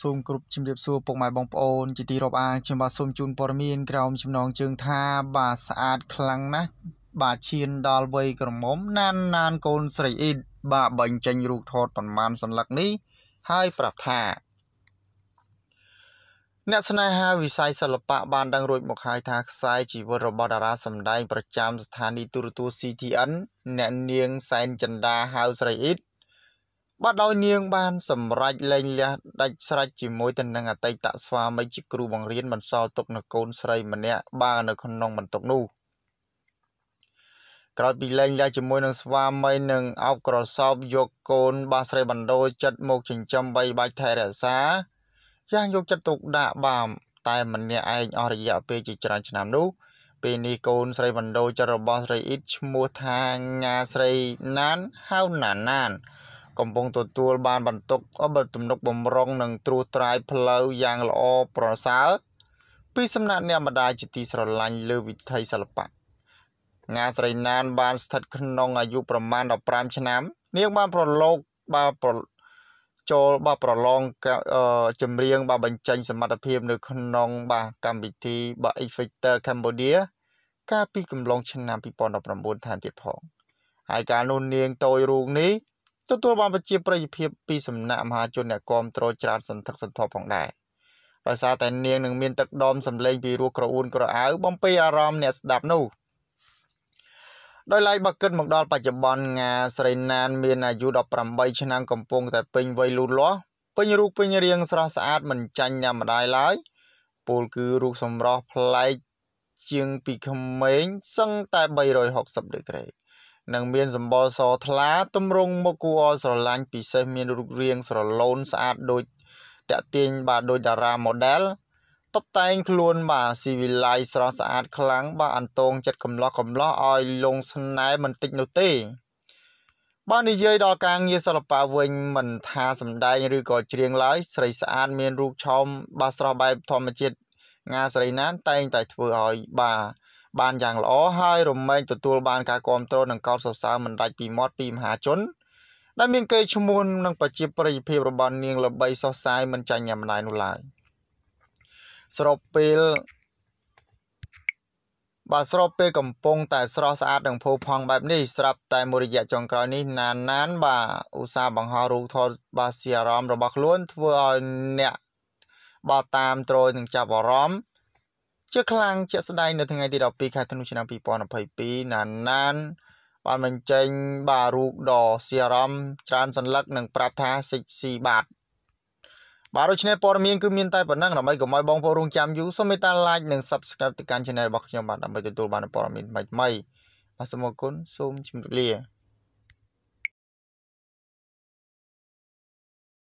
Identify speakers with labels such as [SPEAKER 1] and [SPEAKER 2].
[SPEAKER 1] សូមគ្រប់ជំរាបសួរពុកម៉ែបងប្អូន ជាទីរាប់អានខ្ញុំបាទសូមជូនព័ត៌មានក្រោមចំណងជើងថាបាទស្អាត ខ្លាំងណាស់បាទឈានដល់វ័យក្រមុំណានណានកូនស្រីអ៊ីតបាទបញ្ចេញ រូបថតប្រមាណសន្លឹកនេះហើយប្រាប់ថាអ្នកស្នេហាវិស័យសិល្បៈបានដឹងរួចមកហើយថាខ្សែជីវិតរបស់តារា សម្ដែងប្រចាំស្ថានីយទូរទស្សន៍ CTN អ្នកនាងសែនចិន្តាហៅស្រីអ៊ីតបាទដោយនាងបានសម្រេចលែងលះដាច់ស្រេចជាមួយទៅនឹងអតីតស្វាមីជាគ្រូបង្រៀនបន្សល់ទុកនៅកូនស្រីម្នាក់បើនៅក្នុងបន្ទុកនោះក្រោយពីលែងលះជាមួយនឹងស្វាមីនឹងអោបក្រសោបយកកូនបាស្រីបណ្ដោចិត្តមកចិញ្ចឹមបីបាច់ថែរក្សាយ៉ាងយកចិត្តទុកដាក់បាមតែម្នាក់ឯងអស់រយៈពេលជាច្រើនឆ្នាំនោះពេលនេះកូនស្រីបណ្ដោចិត្តរបស់ស្រីអ៊ីតឈ្មោះថាងាស្រីណានហៅណានណានកំពុងទទួលបានបន្ទុកទំនុកបំរុងនិងត្រួសត្រាយផ្លូវយ៉ាងល្អប្រសើរពីសំណាក់អ្នកម្ដាយជាទីស្រឡាញ់លើវិថីសិល្បៈងាស្រីណាន បានស្ថិតក្នុងអាយុប្រមាណ15ឆ្នាំនាងបានប្រឡូកបាទប្រចូលបាទប្រឡងចម្រៀងបាទបញ្ចេញ សមត្ថភាពនៅក្នុង បាទកម្មវិធីបាទ X Factor Cambodia កាលពីកំឡុងឆ្នាំ2019ថែមទៀតផង ហើយការនោះនាងតូចរូបនេះទទួលបានប្រជាប្រិយភាពពីសំណាក់មហាជនអ្នកគាំទ្រច្រើនសន្ធឹកសន្ធាប់ផងដែរដោយសារតែនាងនឹងមានទឹកដមសម្លេងពីរោះក្រអួនក្រអៅបំពេអារម្មណ៍អ្នកស្ដាប់នោះដោយឡែកបើគិតមកដល់បច្ចុប្បន្នងាស្រីណានមានអាយុ18ឆ្នាំកំពុងតែពេញវ័យលូតលាស់ពេញរូបពេញរាង ស្រស់ស្អាត មិនចាញ់ញ៉ាំម្ដាយឡើយពលគឺរូបសម្រស់ប្លែកជាងពីក្មេងសឹងតែ360ដឺក្រេនិងមានសម្បុរសថ្លាទម្រង់មុខគួរស្រឡាញ់ពិសេសមានរូបរាងស្រឡូនស្អាតដូចតាក់ទាញបាទដូចតារា model តុបតែងខ្លួនបាទស៊ីវិល័យស្រស់ស្អាតខ្លាំងបាទអន្ទងចិត្តកំឡោះកំឡោះឲ្យលងស្នេហ៍មិនតិចនោះទេបើនិយាយដល់ការងារសិល្បៈវិញមិនថាសម្ដែងឬក៏ច្រៀងឡើយស្រីស្អាត មានរូបឆោមបាទស្រស់បែបធម្មជាតិងាស្រីណានតែងតែធ្វើឲ្យបាទបានយ៉ាងល្អហើយរំមែងទទួលបានការគ្រប់គ្រងនិងកោតសរសើរមិនដាច់ពីមាត់ពីមហាជនដែលមានកេរ្តិ៍ឈ្មោះនិងប្រជាប្រិយភាពរបស់នាង ល្បីសុសសាយមិនចាញ់អាម្ដាយនោះឡើយស្របពេលបាទស្របពេលកំពុង តែស្រស់ស្អាតនិងផូរផង់បែបនេះស្រាប់តែមួយរយៈចុងក្រោយនេះណានណានបាទឧស្សាហ៍បង្ហោរូបថតបាទសីអារម្មណ៍របស់ខ្លួនធ្វើឲ្យអ្នកបាទតាមត្រយនឹងចាប់អារម្មណ៍ជាខ្លាំងជាក់ស្ដែងនៅថ្ងៃទី12ខែធ្នូឆ្នាំ2022ណាណានបានបញ្ចេញបារូកដ៏សៀរំច្រើនសន្លឹកនិងប្រាប់ថាសិចស៊ីបាត់បាទដូច្នេះព័ត៌មានគឺមានតែប៉ុណ្ណឹងដើម្បីកុំឲ្យបងប្អូនរង ចាំយូរសូមមេត្តា like និង subscribe ទៅកាន់ channel របស់ខ្ញុំបាទដើម្បីទទួលបានព័ត៌មានថ្មីៗបាទសូមអរគុណសូមជម្រាបលា